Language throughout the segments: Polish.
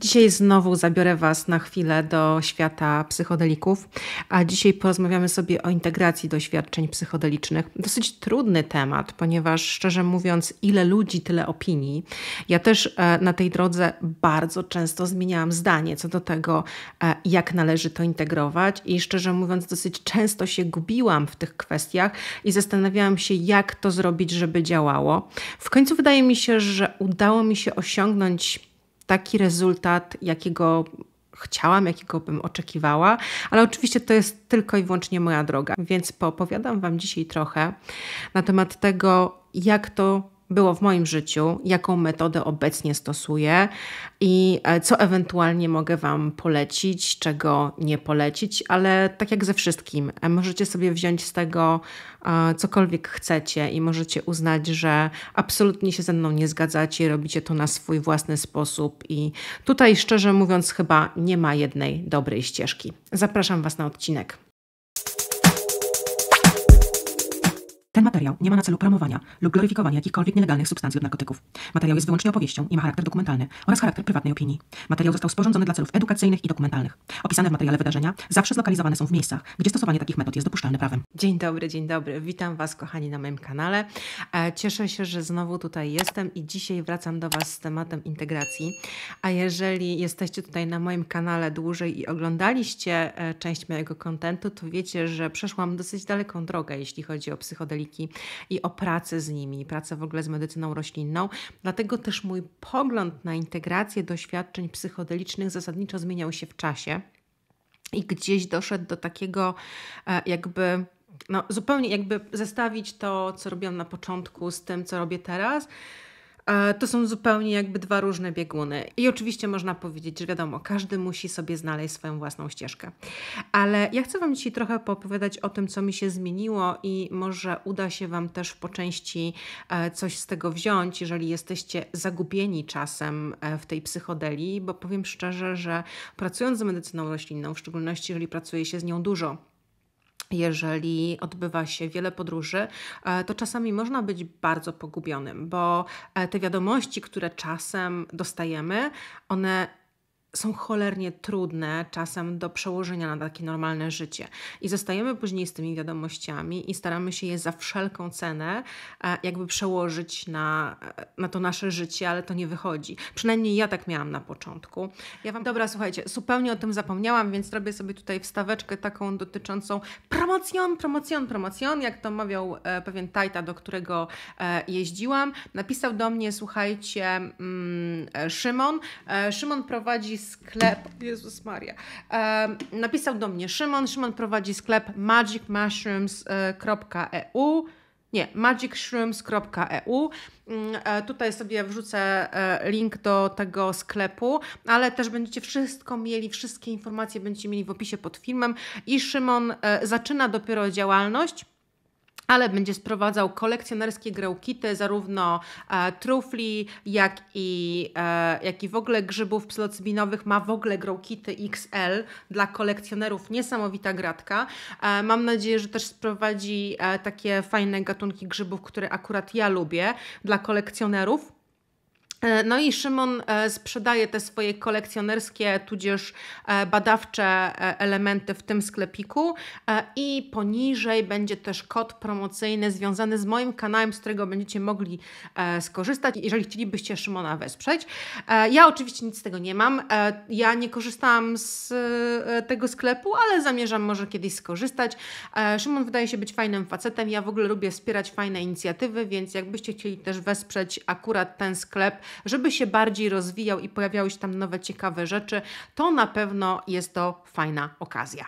Dzisiaj znowu zabiorę Was na chwilę do świata psychodelików, a dzisiaj porozmawiamy sobie o integracji doświadczeń psychodelicznych. Dosyć trudny temat, ponieważ szczerze mówiąc, ile ludzi, tyle opinii. Ja też e, na tej drodze bardzo często zmieniałam zdanie co do tego, e, jak należy to integrować, i szczerze mówiąc, dosyć często się gubiłam w tych kwestiach i zastanawiałam się, jak to zrobić, żeby działało. W końcu wydaje mi się, że udało mi się osiągnąć taki rezultat, jakiego chciałam, jakiego bym oczekiwała, ale oczywiście to jest tylko i wyłącznie moja droga, więc poopowiadam Wam dzisiaj trochę na temat tego, jak to było w moim życiu, jaką metodę obecnie stosuję i e, co ewentualnie mogę Wam polecić, czego nie polecić, ale tak jak ze wszystkim, e, możecie sobie wziąć z tego e, cokolwiek chcecie i możecie uznać, że absolutnie się ze mną nie zgadzacie, robicie to na swój własny sposób i tutaj szczerze mówiąc chyba nie ma jednej dobrej ścieżki. Zapraszam Was na odcinek. Ten materiał nie ma na celu promowania lub gloryfikowania jakichkolwiek nielegalnych substancji od narkotyków. Materiał jest wyłącznie opowieścią i ma charakter dokumentalny oraz charakter prywatnej opinii. Materiał został sporządzony dla celów edukacyjnych i dokumentalnych. Opisane w materiale wydarzenia zawsze zlokalizowane są w miejscach, gdzie stosowanie takich metod jest dopuszczalne prawem. Dzień dobry, dzień dobry. Witam Was, kochani, na moim kanale. E, cieszę się, że znowu tutaj jestem i dzisiaj wracam do Was z tematem integracji. A jeżeli jesteście tutaj na moim kanale dłużej i oglądaliście e, część mojego kontentu, to wiecie, że przeszłam dosyć daleką drogę, jeśli chodzi o psychodelikację i o pracę z nimi, pracę w ogóle z medycyną roślinną. Dlatego też mój pogląd na integrację doświadczeń psychodelicznych zasadniczo zmieniał się w czasie i gdzieś doszedł do takiego e, jakby no, zupełnie jakby zestawić to, co robiłam na początku z tym, co robię teraz, E, to są zupełnie jakby dwa różne bieguny. I oczywiście można powiedzieć, że wiadomo, każdy musi sobie znaleźć swoją własną ścieżkę. Ale ja chcę Wam dzisiaj trochę poopowiadać o tym, co mi się zmieniło i może uda się Wam też po części e, coś z tego wziąć, jeżeli jesteście zagubieni czasem e, w tej psychodelii, bo powiem szczerze, że pracując z medycyną roślinną, w szczególności jeżeli pracuje się z nią dużo, jeżeli odbywa się wiele podróży, e, to czasami można być bardzo pogubionym, bo e, te wiadomości, które czasem dostajemy, one są cholernie trudne czasem do przełożenia na takie normalne życie. I zostajemy później z tymi wiadomościami i staramy się je za wszelką cenę e, jakby przełożyć na, e, na to nasze życie, ale to nie wychodzi. Przynajmniej ja tak miałam na początku. Ja wam, dobra, słuchajcie, zupełnie o tym zapomniałam, więc robię sobie tutaj wstaweczkę taką dotyczącą promocjon, promocjon, promocjon, jak to mawiał e, pewien tajta, do którego e, jeździłam. Napisał do mnie, słuchajcie, mm, e, Szymon. E, Szymon prowadzi sklep, Jezus Maria, napisał do mnie Szymon, Szymon prowadzi sklep magicmushrooms.eu e nie, magicshrimps.eu. Mm, e, tutaj sobie wrzucę e, link do tego sklepu, ale też będziecie wszystko mieli, wszystkie informacje będziecie mieli w opisie pod filmem. I Szymon zaczyna dopiero działalność ale będzie sprowadzał kolekcjonerskie grałkity, zarówno e, trufli, jak i, e, jak i w ogóle grzybów psylocybinowych. Ma w ogóle grałkity XL dla kolekcjonerów. Niesamowita gratka. E, mam nadzieję, że też sprowadzi e, takie fajne gatunki grzybów, które akurat ja lubię dla kolekcjonerów. E, no i Szymon e, sprzedaje te swoje kolekcjonerskie, tudzież e, badawcze elementy w tym sklepiku i poniżej będzie też kod promocyjny związany z moim kanałem, z którego będziecie mogli skorzystać, jeżeli chcielibyście Szymona wesprzeć. Ja oczywiście nic z tego nie mam, ja nie korzystałam z tego sklepu, ale zamierzam może kiedyś skorzystać. Szymon wydaje się być fajnym facetem, ja w ogóle lubię wspierać fajne inicjatywy, więc jakbyście chcieli też wesprzeć akurat ten sklep, żeby się bardziej rozwijał i pojawiały się tam nowe ciekawe rzeczy, to na pewno jest to fajna okazja.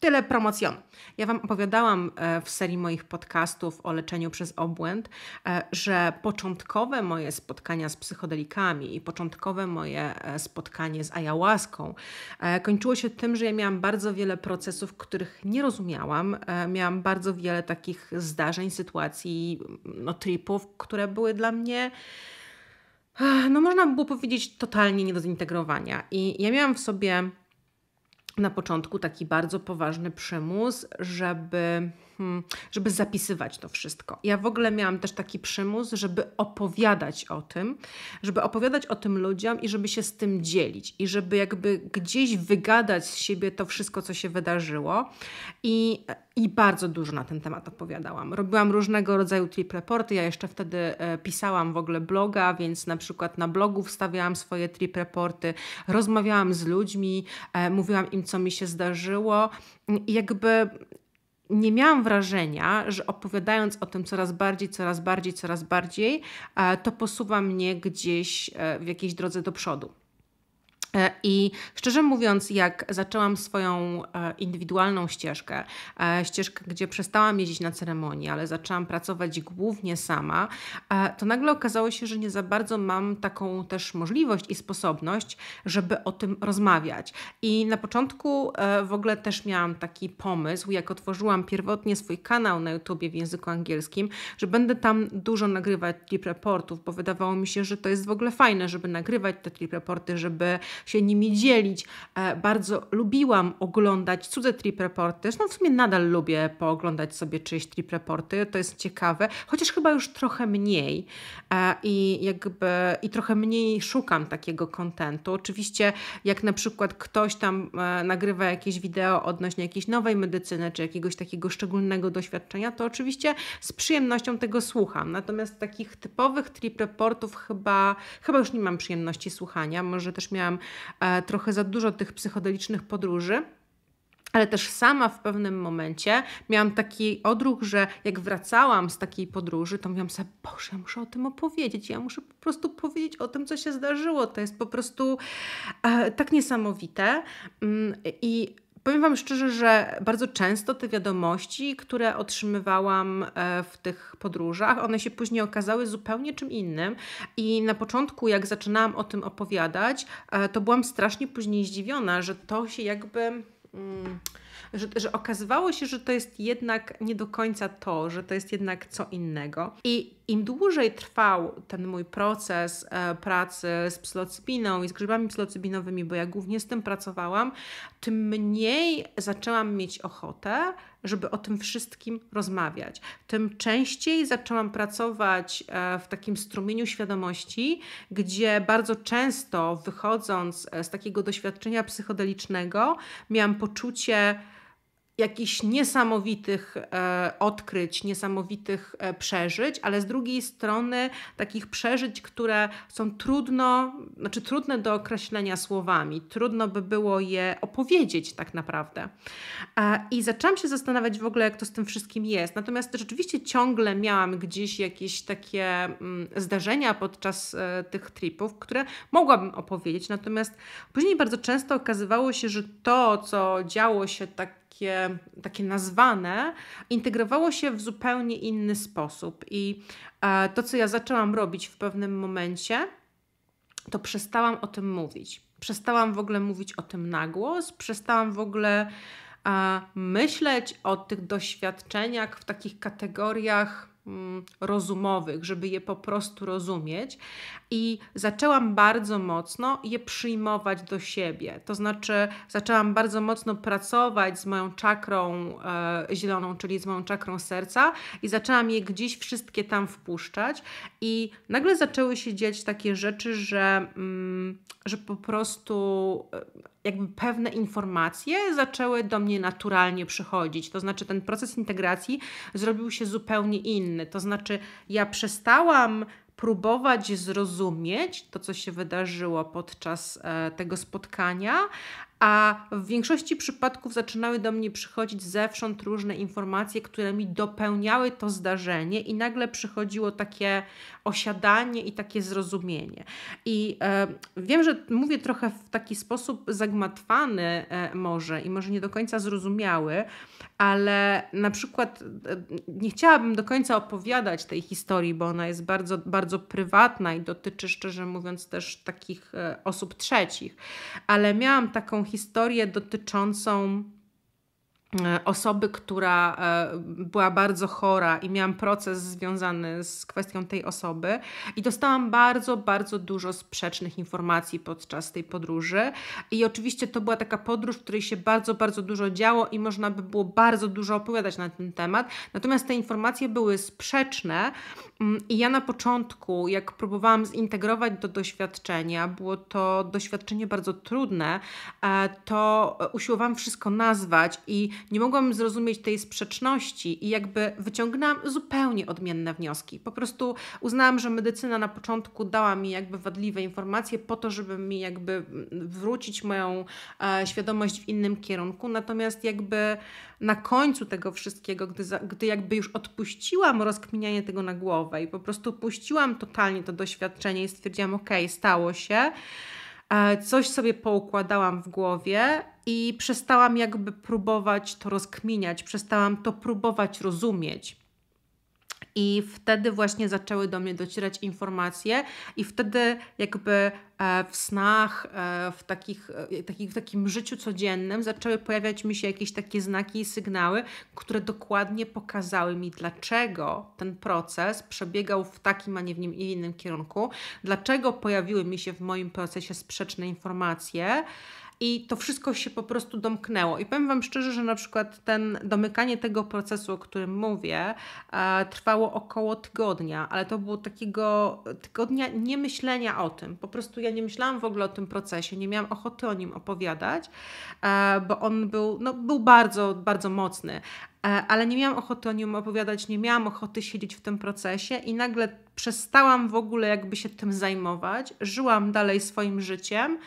Tyle promocjon. Ja Wam opowiadałam e, w serii moich podcastów o leczeniu przez obłęd, e, że początkowe moje spotkania z psychodelikami i początkowe moje e, spotkanie z ayahuaską kończyło się tym, że ja miałam bardzo wiele procesów, których nie rozumiałam. Miałam bardzo wiele takich zdarzeń, sytuacji, no, tripów, które były dla mnie no można by było powiedzieć, totalnie nie do zintegrowania. I ja miałam w sobie na początku taki bardzo poważny przymus, żeby Mhm. żeby zapisywać to wszystko. Ja w ogóle miałam też taki przymus, żeby opowiadać o tym, żeby opowiadać o tym ludziom i żeby się z tym dzielić i żeby jakby gdzieś wygadać z siebie to wszystko, co się wydarzyło i, i bardzo dużo na ten temat opowiadałam. Robiłam różnego rodzaju trip reporty, ja jeszcze wtedy e, pisałam w ogóle bloga, więc na przykład na blogu wstawiałam swoje trip reporty, rozmawiałam z ludźmi, e, mówiłam im, co mi się zdarzyło i jakby nie miałam wrażenia, że opowiadając o tym coraz bardziej, coraz bardziej, coraz bardziej, e, to posuwa mnie gdzieś e, w jakiejś drodze do przodu. E, I szczerze mówiąc, jak zaczęłam swoją e, indywidualną ścieżkę, e, ścieżkę, gdzie przestałam jeździć na ceremonii, ale zaczęłam pracować głównie sama, to nagle okazało się, że nie za bardzo mam taką też możliwość i sposobność, żeby o tym rozmawiać. I na początku w ogóle też miałam taki pomysł, jak otworzyłam pierwotnie swój kanał na YouTubie w języku angielskim, że będę tam dużo nagrywać clip reportów, bo wydawało mi się, że to jest w ogóle fajne, żeby nagrywać te clip reporty, żeby się nimi dzielić. E, bardzo lubiłam oglądać cudze trip reporty. Zresztą w sumie nadal lubię pooglądać sobie czyjeś trip reporty. To jest ciekawe, chociaż chyba już trochę mniej. E, I jakby i trochę mniej szukam takiego kontentu. Oczywiście jak na przykład ktoś tam e, nagrywa jakieś wideo odnośnie jakiejś nowej medycyny czy jakiegoś takiego szczególnego doświadczenia, to oczywiście z przyjemnością tego słucham. Natomiast takich typowych trip reportów chyba, chyba już nie mam przyjemności słuchania. Może też miałam E, trochę za dużo tych psychodelicznych podróży ale też sama w pewnym momencie miałam taki odruch, że jak wracałam z takiej podróży, to mówiłam sobie, Boże, ja muszę o tym opowiedzieć, ja muszę po prostu powiedzieć o tym, co się zdarzyło. To jest po prostu e, tak niesamowite. Mm, I Powiem Wam szczerze, że bardzo często te wiadomości, które otrzymywałam e, w tych podróżach, one się później okazały zupełnie czym innym. I na początku, jak zaczynałam o tym opowiadać, e, to byłam strasznie później zdziwiona, że to się jakby że, że okazywało się, że to jest jednak nie do końca to, że to jest jednak co innego. I im dłużej trwał ten mój proces e, pracy z psylocybiną i z grzybami psylocybinowymi, bo ja głównie z tym pracowałam, tym mniej zaczęłam mieć ochotę żeby o tym wszystkim rozmawiać. Tym częściej zaczęłam pracować e, w takim strumieniu świadomości, gdzie bardzo często wychodząc e, z takiego doświadczenia psychodelicznego, miałam poczucie, jakichś niesamowitych e, odkryć, niesamowitych e, przeżyć, ale z drugiej strony takich przeżyć, które są trudno, znaczy trudne do określenia słowami, trudno by było je opowiedzieć tak naprawdę. E, I zaczęłam się zastanawiać w ogóle, jak to z tym wszystkim jest. Natomiast rzeczywiście ciągle miałam gdzieś jakieś takie mm, zdarzenia podczas tych tripów, które mogłabym opowiedzieć, natomiast później bardzo często okazywało się, że to, co działo się tak takie, takie nazwane, integrowało się w zupełnie inny sposób. I e, to, co ja zaczęłam robić w pewnym momencie, to przestałam o tym mówić. Przestałam w ogóle mówić o tym na głos, przestałam w ogóle e, myśleć o tych doświadczeniach w takich kategoriach Mm, rozumowych, żeby je po prostu rozumieć i zaczęłam bardzo mocno je przyjmować do siebie. To znaczy, zaczęłam bardzo mocno pracować z moją czakrą e, zieloną, czyli z moją czakrą serca i zaczęłam je gdzieś wszystkie tam wpuszczać i nagle zaczęły się dziać takie rzeczy, że, mm, że po prostu e, jakby pewne informacje zaczęły do mnie naturalnie przychodzić. To znaczy, ten proces integracji zrobił się zupełnie inny. To znaczy, ja przestałam próbować zrozumieć to, co się wydarzyło podczas e, tego spotkania, a w większości przypadków zaczynały do mnie przychodzić zewsząd różne informacje, które mi dopełniały to zdarzenie, i nagle przychodziło takie osiadanie i takie zrozumienie. I e, wiem, że mówię trochę w taki sposób zagmatwany, e, może i może nie do końca zrozumiały, ale na przykład e, nie chciałabym do końca opowiadać tej historii, bo ona jest bardzo, bardzo prywatna i dotyczy, szczerze mówiąc, też takich e, osób trzecich. Ale miałam taką historię dotyczącą E, osoby, która e, była bardzo chora i miałam proces związany z kwestią tej osoby i dostałam bardzo, bardzo dużo sprzecznych informacji podczas tej podróży i oczywiście to była taka podróż, w której się bardzo, bardzo dużo działo i można by było bardzo dużo opowiadać na ten temat, natomiast te informacje były sprzeczne mm, i ja na początku, jak próbowałam zintegrować do doświadczenia, było to doświadczenie bardzo trudne, e, to usiłowałam wszystko nazwać i nie mogłam zrozumieć tej sprzeczności i jakby wyciągnęłam zupełnie odmienne wnioski. Po prostu uznałam, że medycyna na początku dała mi jakby wadliwe informacje po to, żeby mi jakby wrócić moją e, świadomość w innym kierunku. Natomiast jakby na końcu tego wszystkiego, gdy, za, gdy jakby już odpuściłam rozkminianie tego na głowę i po prostu puściłam totalnie to doświadczenie i stwierdziłam, ok, stało się. E, coś sobie poukładałam w głowie i przestałam jakby próbować to rozkminiać, przestałam to próbować rozumieć. I wtedy właśnie zaczęły do mnie docierać informacje, i wtedy jakby e, w snach, e, w, e, takich, w takim życiu codziennym zaczęły pojawiać mi się jakieś takie znaki i sygnały, które dokładnie pokazały mi, dlaczego ten proces przebiegał w takim, a nie w nim innym kierunku, dlaczego pojawiły mi się w moim procesie sprzeczne informacje i to wszystko się po prostu domknęło. I powiem Wam szczerze, że na przykład ten domykanie tego procesu, o którym mówię, e, trwało około tygodnia, ale to było takiego tygodnia niemyślenia o tym. Po prostu ja nie myślałam w ogóle o tym procesie, nie miałam ochoty o nim opowiadać, e, bo on był, no, był bardzo, bardzo mocny. E, ale nie miałam ochoty o nim opowiadać, nie miałam ochoty siedzieć w tym procesie i nagle przestałam w ogóle jakby się tym zajmować, żyłam dalej swoim życiem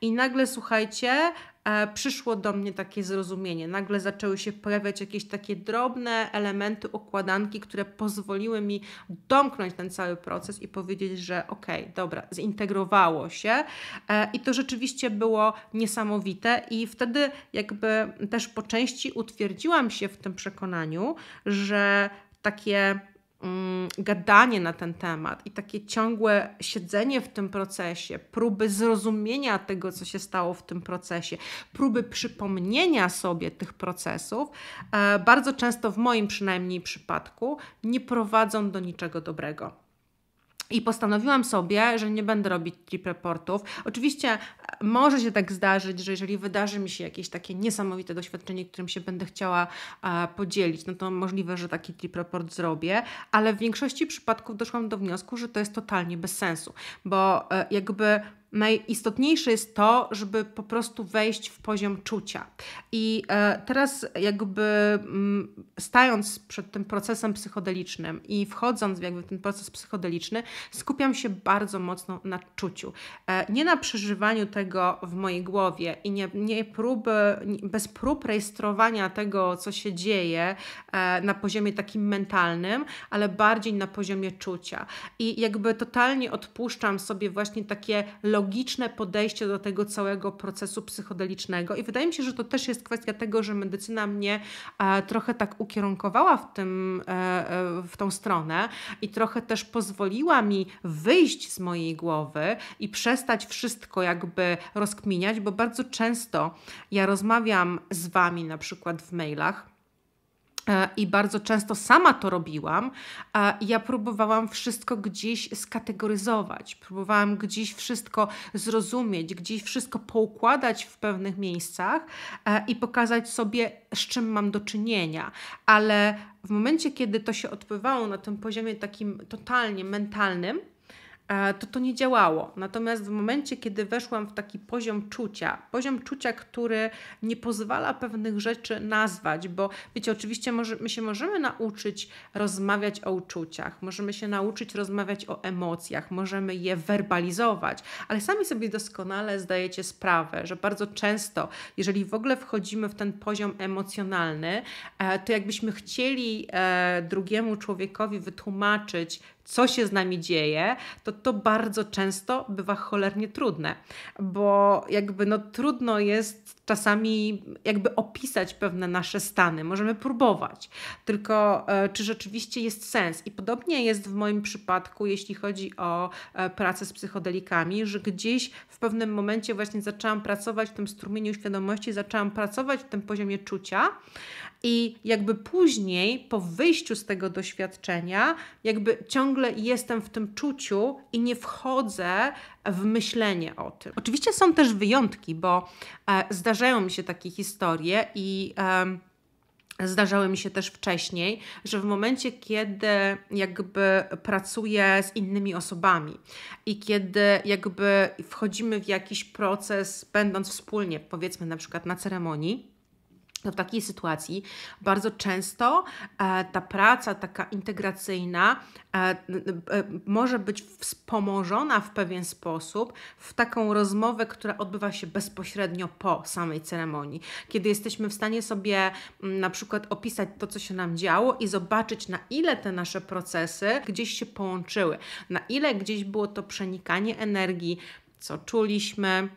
i nagle słuchajcie, E, przyszło do mnie takie zrozumienie. Nagle zaczęły się pojawiać jakieś takie drobne elementy układanki, które pozwoliły mi domknąć ten cały proces i powiedzieć, że okej, okay, dobra, zintegrowało się e, i to rzeczywiście było niesamowite i wtedy jakby też po części utwierdziłam się w tym przekonaniu, że takie Mm, gadanie na ten temat i takie ciągłe siedzenie w tym procesie, próby zrozumienia tego, co się stało w tym procesie, próby przypomnienia sobie tych procesów, e, bardzo często w moim przynajmniej przypadku nie prowadzą do niczego dobrego. I postanowiłam sobie, że nie będę robić trip reportów. Oczywiście e, może się tak zdarzyć, że jeżeli wydarzy mi się jakieś takie niesamowite doświadczenie, którym się będę chciała e, podzielić, no to możliwe, że taki trip report zrobię, ale w większości przypadków doszłam do wniosku, że to jest totalnie bez sensu, bo e, jakby najistotniejsze jest to, żeby po prostu wejść w poziom czucia. I e, teraz, jakby mm, stając przed tym procesem psychodelicznym i wchodząc jakby w ten proces psychodeliczny, skupiam się bardzo mocno na czuciu. E, nie na przeżywaniu tego w mojej głowie i nie, nie próby, bez prób rejestrowania tego, co się dzieje e, na poziomie takim mentalnym, ale bardziej na poziomie czucia. I jakby totalnie odpuszczam sobie właśnie takie logiczne podejście do tego całego procesu psychodelicznego. I wydaje mi się, że to też jest kwestia tego, że medycyna mnie e, trochę tak ukierunkowała w, tym, e, e, w tą stronę i trochę też pozwoliła mi wyjść z mojej głowy i przestać wszystko jakby rozkminiać, bo bardzo często ja rozmawiam z Wami na przykład w mailach E, I bardzo często sama to robiłam. E, ja próbowałam wszystko gdzieś skategoryzować, próbowałam gdzieś wszystko zrozumieć, gdzieś wszystko poukładać w pewnych miejscach e, i pokazać sobie, z czym mam do czynienia. Ale w momencie, kiedy to się odbywało na tym poziomie takim totalnie mentalnym, E, to to nie działało. Natomiast w momencie, kiedy weszłam w taki poziom czucia, poziom czucia, który nie pozwala pewnych rzeczy nazwać, bo wiecie, oczywiście może, my się możemy nauczyć rozmawiać o uczuciach, możemy się nauczyć rozmawiać o emocjach, możemy je werbalizować, ale sami sobie doskonale zdajecie sprawę, że bardzo często, jeżeli w ogóle wchodzimy w ten poziom emocjonalny, e, to jakbyśmy chcieli e, drugiemu człowiekowi wytłumaczyć, co się z nami dzieje, to to bardzo często bywa cholernie trudne, bo jakby no trudno jest czasami jakby opisać pewne nasze stany, możemy próbować, tylko e, czy rzeczywiście jest sens. I podobnie jest w moim przypadku, jeśli chodzi o e, pracę z psychodelikami, że gdzieś w pewnym momencie właśnie zaczęłam pracować w tym strumieniu świadomości, zaczęłam pracować w tym poziomie czucia. I jakby później, po wyjściu z tego doświadczenia, jakby ciągle jestem w tym czuciu i nie wchodzę w myślenie o tym. Oczywiście są też wyjątki, bo e, zdarzają zdarzają mi się takie historie i zdarzały mi się też wcześniej, że w momencie, kiedy jakby pracuję z innymi osobami i kiedy jakby wchodzimy w jakiś proces, będąc wspólnie, powiedzmy na przykład na ceremonii, w takiej sytuacji bardzo często e, ta praca taka integracyjna e, e, może być wspomożona w pewien sposób w taką rozmowę, która odbywa się bezpośrednio po samej ceremonii. Kiedy jesteśmy w stanie sobie mm, na przykład opisać to, co się nam działo i zobaczyć, na ile te nasze procesy gdzieś się połączyły, na ile gdzieś było to przenikanie energii, co czuliśmy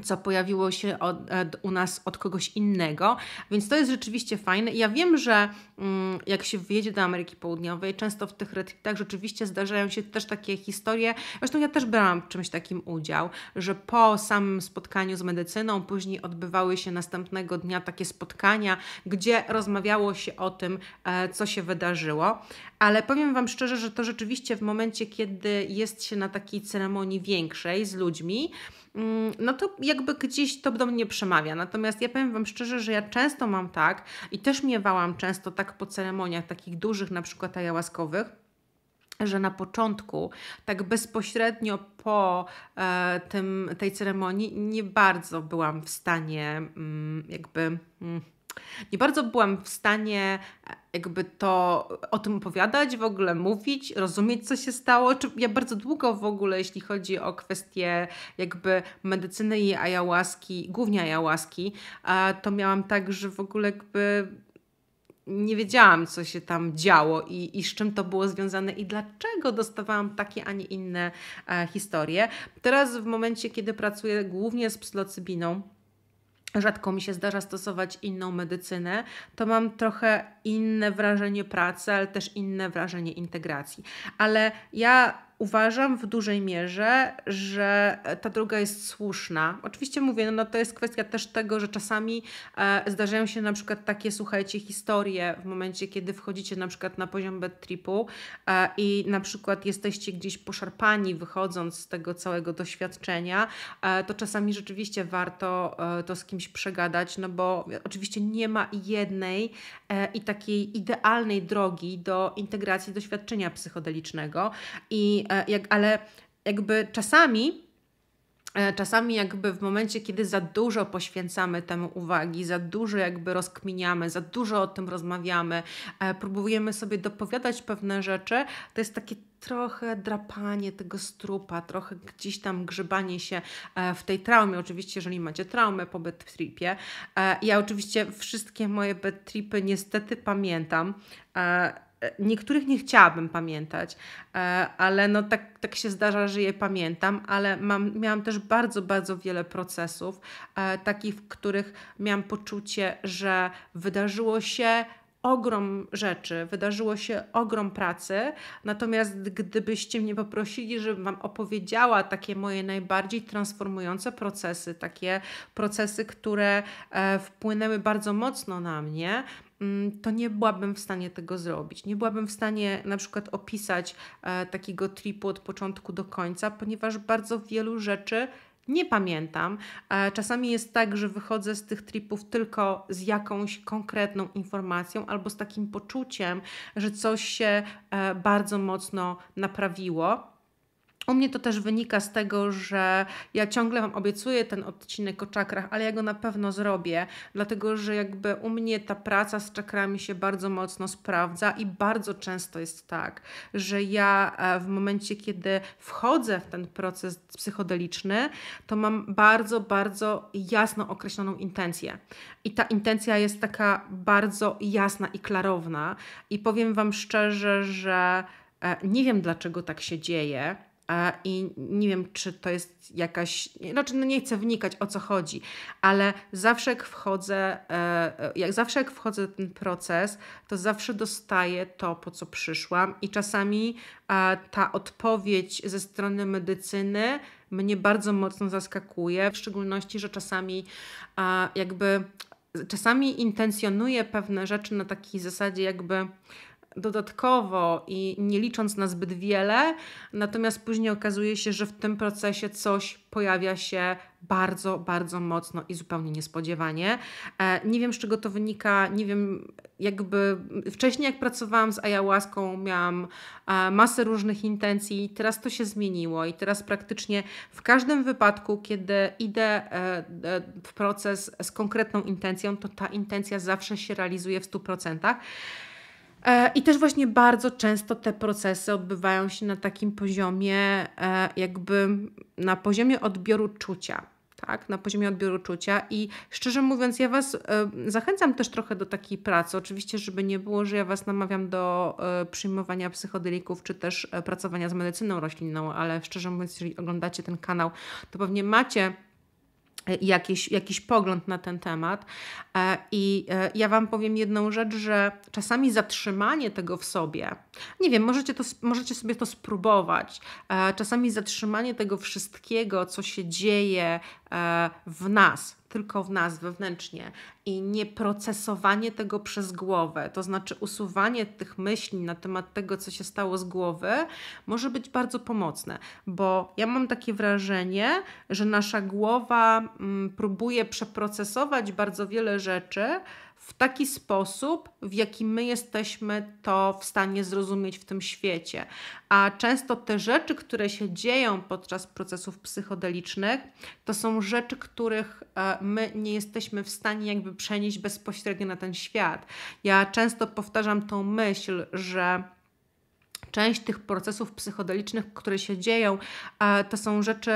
co pojawiło się od, e, u nas od kogoś innego, więc to jest rzeczywiście fajne. Ja wiem, że mm, jak się wyjedzie do Ameryki Południowej, często w tych retreatach rzeczywiście zdarzają się też takie historie, zresztą ja też brałam w czymś takim udział, że po samym spotkaniu z medycyną później odbywały się następnego dnia takie spotkania, gdzie rozmawiało się o tym, e, co się wydarzyło. Ale powiem Wam szczerze, że to rzeczywiście w momencie, kiedy jest się na takiej ceremonii większej z ludźmi, mm, no to jakby gdzieś to do mnie przemawia. Natomiast ja powiem Wam szczerze, że ja często mam tak i też miewałam często tak po ceremoniach takich dużych, na przykład ajałaskowych, że na początku, tak bezpośrednio po e, tym, tej ceremonii, nie bardzo byłam w stanie, mm, jakby. Mm, nie bardzo byłam w stanie e, jakby to o tym opowiadać, w ogóle mówić, rozumieć, co się stało. Ja bardzo długo w ogóle, jeśli chodzi o kwestie jakby medycyny i ajałaski głównie ayahuaski, to miałam tak, że w ogóle jakby nie wiedziałam, co się tam działo i, i z czym to było związane i dlaczego dostawałam takie, a nie inne e, historie. Teraz w momencie, kiedy pracuję głównie z psylocybiną, rzadko mi się zdarza stosować inną medycynę, to mam trochę inne wrażenie pracy, ale też inne wrażenie integracji. Ale ja uważam w dużej mierze, że e, ta droga jest słuszna. Oczywiście mówię, no, no to jest kwestia też tego, że czasami e, zdarzają się na przykład takie, słuchajcie, historie w momencie, kiedy wchodzicie na przykład na poziom bed tripu e, i na przykład jesteście gdzieś poszarpani wychodząc z tego całego doświadczenia, e, to czasami rzeczywiście warto e, to z kimś przegadać, no bo oczywiście nie ma jednej e, i takiej idealnej drogi do integracji doświadczenia psychodelicznego i E, jak, ale jakby czasami e, czasami jakby w momencie, kiedy za dużo poświęcamy temu uwagi, za dużo jakby rozkminiamy, za dużo o tym rozmawiamy, e, próbujemy sobie dopowiadać pewne rzeczy, to jest takie trochę drapanie tego strupa, trochę gdzieś tam grzybanie się w tej traumie. Oczywiście, jeżeli macie traumę po bed tripie. Ja oczywiście wszystkie moje bed tripy niestety pamiętam E, niektórych nie chciałabym pamiętać, e, ale no tak, tak się zdarza, że je pamiętam, ale mam, miałam też bardzo, bardzo wiele procesów, e, takich, w których miałam poczucie, że wydarzyło się ogrom rzeczy, wydarzyło się ogrom pracy. Natomiast gdybyście mnie poprosili, żebym Wam opowiedziała takie moje najbardziej transformujące procesy, takie procesy, które wpłynęły bardzo mocno na mnie, Mm, to nie byłabym w stanie tego zrobić. Nie byłabym w stanie na przykład opisać e, takiego tripu od początku do końca, ponieważ bardzo wielu rzeczy nie pamiętam. E, czasami jest tak, że wychodzę z tych tripów tylko z jakąś konkretną informacją albo z takim poczuciem, że coś się e, bardzo mocno naprawiło. U mnie to też wynika z tego, że ja ciągle Wam obiecuję ten odcinek o czakrach, ale ja go na pewno zrobię, dlatego że jakby u mnie ta praca z czakrami się bardzo mocno sprawdza i bardzo często jest tak, że ja e, w momencie, kiedy wchodzę w ten proces psychodeliczny, to mam bardzo, bardzo jasno określoną intencję. I ta intencja jest taka bardzo jasna i klarowna. I powiem Wam szczerze, że e, nie wiem dlaczego tak się dzieje i nie wiem, czy to jest jakaś. Znaczy, no nie chcę wnikać o co chodzi, ale zawsze jak wchodzę, e, jak zawsze jak wchodzę w ten proces, to zawsze dostaję to, po co przyszłam, i czasami e, ta odpowiedź ze strony medycyny mnie bardzo mocno zaskakuje, w szczególności, że czasami e, jakby czasami intencjonuje pewne rzeczy na takiej zasadzie, jakby dodatkowo i nie licząc na zbyt wiele, natomiast później okazuje się, że w tym procesie coś pojawia się bardzo, bardzo mocno i zupełnie niespodziewanie. E, nie wiem, z czego to wynika, nie wiem, jakby wcześniej jak pracowałam z ayahuaską, miałam e, masę różnych intencji, teraz to się zmieniło i teraz praktycznie w każdym wypadku, kiedy idę e, w proces z konkretną intencją, to ta intencja zawsze się realizuje w 100%. E, I też właśnie bardzo często te procesy odbywają się na takim poziomie, e, jakby na poziomie odbioru czucia. Tak, na poziomie odbioru czucia i szczerze mówiąc, ja Was e, zachęcam też trochę do takiej pracy. Oczywiście, żeby nie było, że ja Was namawiam do przyjmowania psychodelików czy też pracowania z medycyną roślinną, ale szczerze mówiąc, jeżeli oglądacie ten kanał, to pewnie macie E, jakiś, jakiś pogląd na ten temat. E, I e, ja Wam powiem jedną rzecz, że czasami zatrzymanie tego w sobie, nie wiem, możecie, to, możecie sobie to spróbować, czasami zatrzymanie tego wszystkiego, co się dzieje w nas, tylko w nas wewnętrznie i nie procesowanie tego przez głowę, to znaczy usuwanie tych myśli na temat tego, co się stało z głowy, może być bardzo pomocne, bo ja mam takie wrażenie, że nasza głowa mm, próbuje przeprocesować bardzo wiele rzeczy, w taki sposób, w jaki my jesteśmy to w stanie zrozumieć w tym świecie. A często te rzeczy, które się dzieją podczas procesów psychodelicznych, to są rzeczy, których e, my nie jesteśmy w stanie jakby przenieść bezpośrednio na ten świat. Ja często powtarzam tą myśl, że część tych procesów psychodelicznych, które się dzieją, e, to są rzeczy,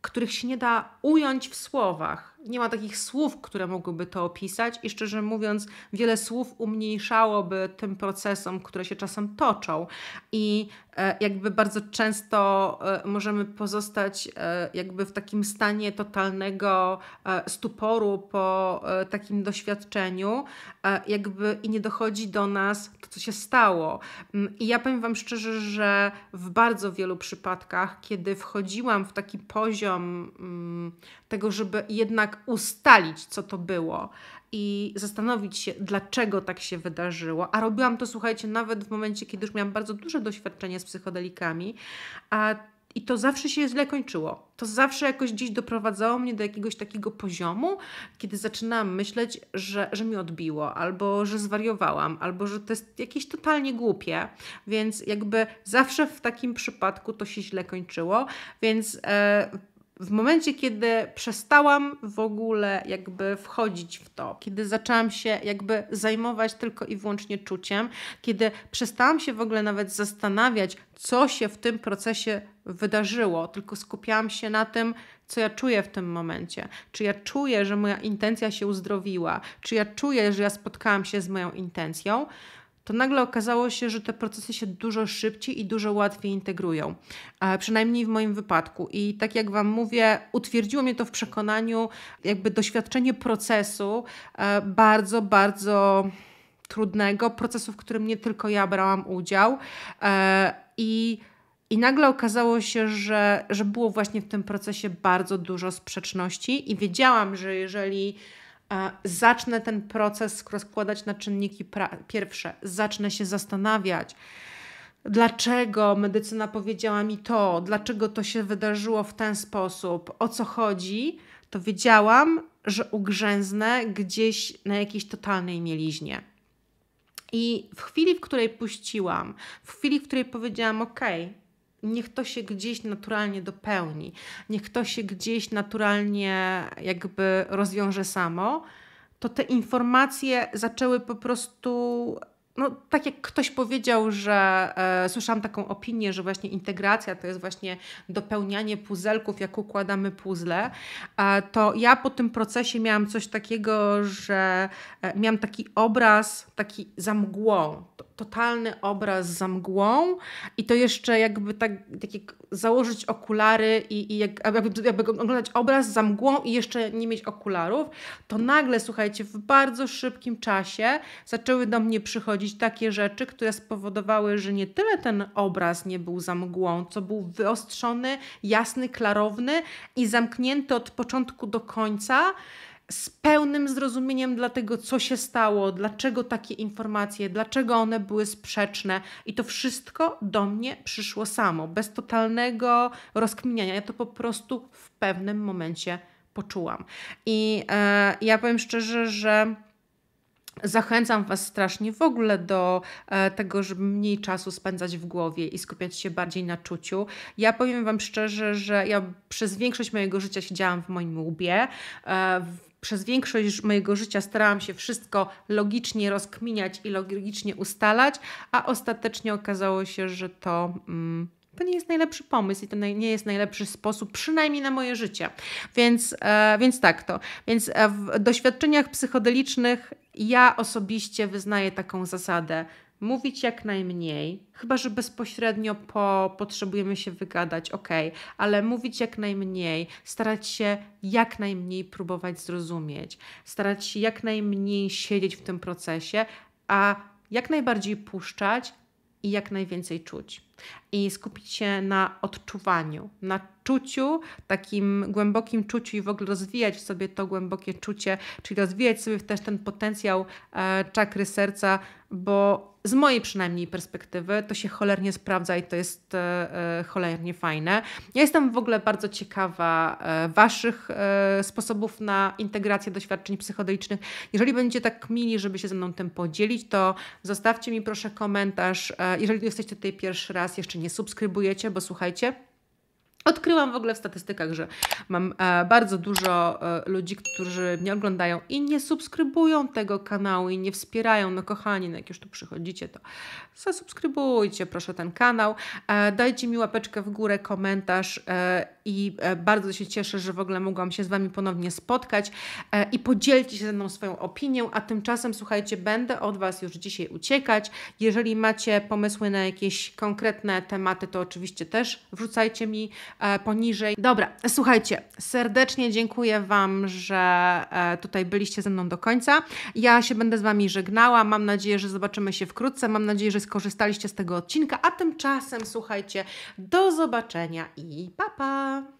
których się nie da ująć w słowach. Nie ma takich słów, które mogłyby to opisać, i szczerze mówiąc, wiele słów umniejszałoby tym procesom, które się czasem toczą. I e, jakby bardzo często e, możemy pozostać e, jakby w takim stanie totalnego stuporu po takim doświadczeniu, jakby i nie dochodzi do nas to, co się stało. Mm, I ja powiem Wam szczerze, że w bardzo wielu przypadkach, kiedy wchodziłam w taki poziom mm, tego, żeby jednak jednak ustalić, co to było i zastanowić się, dlaczego tak się wydarzyło. A robiłam to, słuchajcie, nawet w momencie, kiedy już miałam bardzo duże doświadczenie z psychodelikami, a i to zawsze się źle kończyło. To zawsze jakoś gdzieś doprowadzało mnie do jakiegoś takiego poziomu, kiedy zaczynałam myśleć, że, że mi odbiło, albo że zwariowałam, albo że to jest jakieś totalnie głupie. Więc jakby zawsze w takim przypadku to się źle kończyło. Więc e, w momencie, kiedy przestałam w ogóle jakby wchodzić w to, kiedy zaczęłam się jakby zajmować tylko i wyłącznie czuciem, kiedy przestałam się w ogóle nawet zastanawiać, co się w tym procesie wydarzyło, tylko skupiałam się na tym, co ja czuję w tym momencie. Czy ja czuję, że moja intencja się uzdrowiła, czy ja czuję, że ja spotkałam się z moją intencją to nagle okazało się, że te procesy się dużo szybciej i dużo łatwiej integrują. E, przynajmniej w moim wypadku. I tak jak Wam mówię, utwierdziło mnie to w przekonaniu, jakby doświadczenie procesu e, bardzo, bardzo trudnego, procesu, w którym nie tylko ja brałam udział. E, I i nagle okazało się, że, że było właśnie w tym procesie bardzo dużo sprzeczności, i wiedziałam, że jeżeli zacznę ten proces rozkładać na czynniki pierwsze, zacznę się zastanawiać, dlaczego medycyna powiedziała mi to, dlaczego to się wydarzyło w ten sposób, o co chodzi, to wiedziałam, że ugrzęznę gdzieś na jakiejś totalnej mieliźnie. I w chwili, w której puściłam, w chwili, w której powiedziałam: OK, niech to się gdzieś naturalnie dopełni, niech to się gdzieś naturalnie jakby rozwiąże samo, to te informacje zaczęły po prostu. No, tak jak ktoś powiedział, że e, słyszałam taką opinię, że właśnie integracja to jest właśnie dopełnianie puzelków, jak układamy puzzle, e, to ja po tym procesie miałam coś takiego, że e, miałam taki obraz, taki za mgłą. To, totalny obraz za mgłą i to jeszcze jakby tak, tak jak założyć okulary i, i jak, jakby, jakby oglądać obraz za mgłą i jeszcze nie mieć okularów, to nagle, słuchajcie, w bardzo szybkim czasie zaczęły do mnie przychodzić takie rzeczy, które spowodowały, że nie tyle ten obraz nie był za mgłą, co był wyostrzony, jasny, klarowny i zamknięty od początku do końca z pełnym zrozumieniem dla tego, co się stało, dlaczego takie informacje, dlaczego one były sprzeczne, i to wszystko do mnie przyszło samo, bez totalnego rozkminiania. Ja to po prostu w pewnym momencie poczułam. I e, ja powiem szczerze, że. Zachęcam Was strasznie w ogóle do e, tego, żeby mniej czasu spędzać w głowie i skupiać się bardziej na czuciu. Ja powiem Wam szczerze, że ja przez większość mojego życia siedziałam w moim łbie, e, w przez większość mojego życia starałam się wszystko logicznie rozkminiać i logicznie ustalać, a ostatecznie okazało się, że to. Mm, to nie jest najlepszy pomysł i to nie jest najlepszy sposób, przynajmniej na moje życie. Więc, e, więc tak to. Więc e, w doświadczeniach psychodelicznych ja osobiście wyznaję taką zasadę mówić jak najmniej, chyba że bezpośrednio po potrzebujemy się wygadać, ok, ale mówić jak najmniej, starać się jak najmniej próbować zrozumieć, starać się jak najmniej siedzieć w tym procesie, a jak najbardziej puszczać i jak najwięcej czuć i skupić się na odczuwaniu, na czuciu, takim głębokim czuciu i w ogóle rozwijać w sobie to głębokie czucie, czyli rozwijać sobie też ten potencjał e, czakry serca, bo z mojej przynajmniej perspektywy to się cholernie sprawdza i to jest e, e cholernie fajne. Ja jestem w ogóle bardzo ciekawa e, Waszych e, sposobów na integrację doświadczeń psychodelicznych. Jeżeli będziecie tak mili, żeby się ze mną tym podzielić, to zostawcie mi proszę komentarz. E, jeżeli jesteście tutaj pierwszy raz, jeszcze nie subskrybujecie, bo słuchajcie, Odkryłam w ogóle w statystykach, że mam e, bardzo dużo e, ludzi, którzy mnie oglądają i nie subskrybują tego kanału i nie wspierają. No kochani, no jak już tu przychodzicie, to zasubskrybujcie proszę ten kanał. E, dajcie mi łapeczkę w górę, komentarz e, i e, bardzo się cieszę, że w ogóle mogłam się z Wami ponownie spotkać e, i podzielcie się ze mną swoją opinią, a tymczasem słuchajcie, będę od Was już dzisiaj uciekać. Jeżeli macie pomysły na jakieś konkretne tematy, to oczywiście też wrzucajcie mi E, poniżej. Dobra, słuchajcie, serdecznie dziękuję Wam, że e, tutaj byliście ze mną do końca. Ja się będę z Wami żegnała. Mam nadzieję, że zobaczymy się wkrótce. Mam nadzieję, że skorzystaliście z tego odcinka. A tymczasem, słuchajcie, do zobaczenia i pa pa!